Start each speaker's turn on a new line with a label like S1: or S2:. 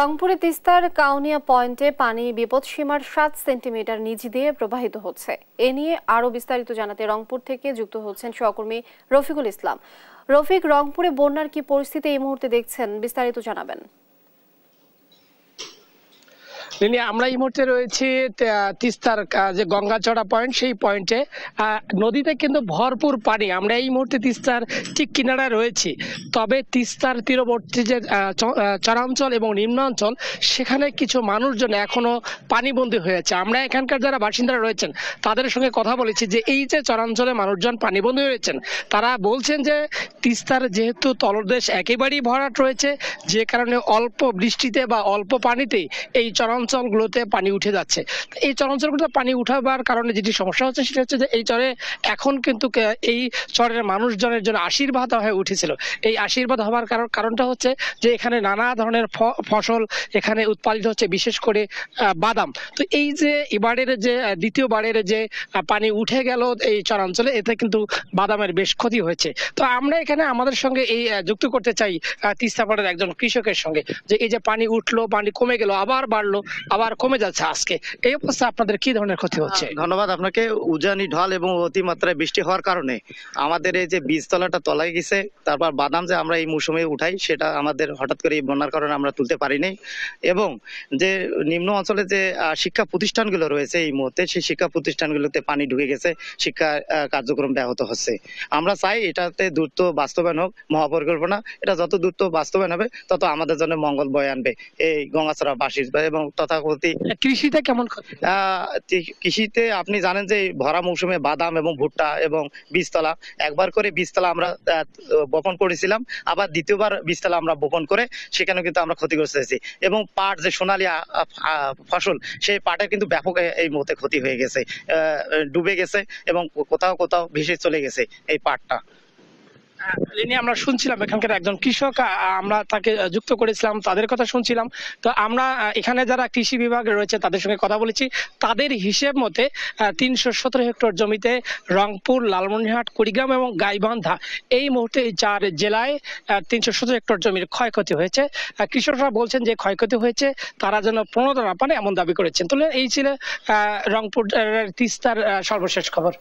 S1: রংপুরে তিস্তার কাউনিয়া পয়েন্টে পানি বিপদসীমার সাত সেন্টিমিটার নিচ দিয়ে প্রবাহিত হচ্ছে এ নিয়ে আরও বিস্তারিত জানাতে রংপুর থেকে যুক্ত হচ্ছেন সহকর্মী রফিকুল ইসলাম রফিক রংপুরে বন্যার কি পরিস্থিতি এই মুহূর্তে দেখছেন বিস্তারিত জানাবেন নিনি আমরা এই মুহূর্তে রয়েছি তিস্তার যে গঙ্গাচড়া পয়েন্ট সেই পয়েন্টে নদীতে কিন্তু ভরপুর পানি আমরা এই মুহূর্তে তিস্তার ঠিক কিনারায় রয়েছি তবে তিস্তার তীরবর্তী যে চরাঞ্চল এবং নিম্নাঞ্চল সেখানে কিছু মানুষজন এখনো পানিবন্দী হয়েছে আমরা এখানকার যারা বাসিন্দারা রয়েছেন তাদের সঙ্গে কথা বলেছি যে এই যে চরাঞ্চলে মানুষজন পানিবন্দী রয়েছেন তারা বলছেন যে তিস্তার যেহেতু তলদেশ একেবারেই ভরাট রয়েছে যে কারণে অল্প বৃষ্টিতে বা অল্প পানিতে এই চরাঞ্চল চরাঞ্চলগুলোতে পানি উঠে যাচ্ছে এই চরাঞ্চলগুলোতে পানি উঠাবার কারণে যেটি সমস্যা হচ্ছে সেটা হচ্ছে যে এই চরে এখন কিন্তু এই চরের মানুষজনের জন্য আশীর্বাদ হয়ে উঠেছিল এই আশীর্বাদ হওয়ার কারণ কারণটা হচ্ছে যে এখানে নানা ধরনের ফসল এখানে উৎপাদিত হচ্ছে বিশেষ করে বাদাম তো এই যে এবারের যে দ্বিতীয়বারের যে পানি উঠে গেল এই চরাঞ্চলে এতে কিন্তু বাদামের বেশ ক্ষতি হয়েছে তো আমরা এখানে আমাদের সঙ্গে এই যুক্ত করতে চাই তিস্তাপাড়ের একজন কৃষকের সঙ্গে যে এই যে পানি উঠলো
S2: পানি কমে গেল আবার বাড়লো আবার কমে যাচ্ছে আজকে এই
S1: অবস্থা আপনাদের কি ধরনের
S2: ক্ষতি হচ্ছে হ্যাঁ, ধন্যবাদ আপনাকে উজানি ঢল এবং অতিমাত্রায় বৃষ্টি হওয়ার কারণে আমাদের এই যে বীজতলাটা তলায় গেছে তারপর বাদাম যে আমরা এই মৌসুমে উঠাই সেটা আমাদের হঠাৎ করে এই বন্যার কারণে আমরা তুলতে পারিনি এবং যে নিম্ন অঞ্চলে যে শিক্ষা প্রতিষ্ঠানগুলো রয়েছে এই মুহূর্তে সেই শিক্ষা প্রতিষ্ঠানগুলোতে পানি ঢুকে গেছে শিক্ষা কার্যক্রম ব্যাহত হচ্ছে আমরা চাই এটাতে দ্রুত বাস্তবায়ন হোক মহাপরিকল্পনা এটা যত দ্রুত বাস্তবায়ন হবে তত আমাদের জন্য মঙ্গল বয়ে আনবে এই গঙ্গাছড়া গঙ্গাছড়াবাসীর এবং তত কথা বলতে কৃষিতে কেমন কৃষিতে আপনি জানেন যে ভরা মৌসুমে বাদাম এবং ভুট্টা এবং বীজতলা একবার করে বীজতলা আমরা বপন করেছিলাম আবার দ্বিতীয়বার বীজতলা আমরা বপন করে সেখানে কিন্তু আমরা ক্ষতিগ্রস্ত হয়েছি এবং পাট যে সোনালি ফসল সেই পাটের কিন্তু ব্যাপক এই মতে ক্ষতি হয়ে গেছে ডুবে গেছে এবং কোথাও কোথাও ভেসে চলে গেছে এই পাটটা
S1: আমরা শুনছিলাম এখানকার একজন কৃষক আমরা তাকে যুক্ত করেছিলাম তাদের কথা শুনছিলাম তো আমরা এখানে যারা কৃষি বিভাগে রয়েছে তাদের সঙ্গে কথা বলেছি তাদের হিসেব মতে তিনশো সতেরো হেক্টর জমিতে রংপুর লালমনিরহাট কুড়িগ্রাম এবং গাইবান্ধা এই মুহূর্তে চার জেলায় তিনশো সতেরো হেক্টর জমির ক্ষয়ক্ষতি হয়েছে কৃষকরা বলছেন যে ক্ষয়ক্ষতি হয়েছে তারা যেন প্রণোদনা পান এমন দাবি করেছেন তাহলে এই ছিল রংপুর
S2: তিস্তার সর্বশেষ খবর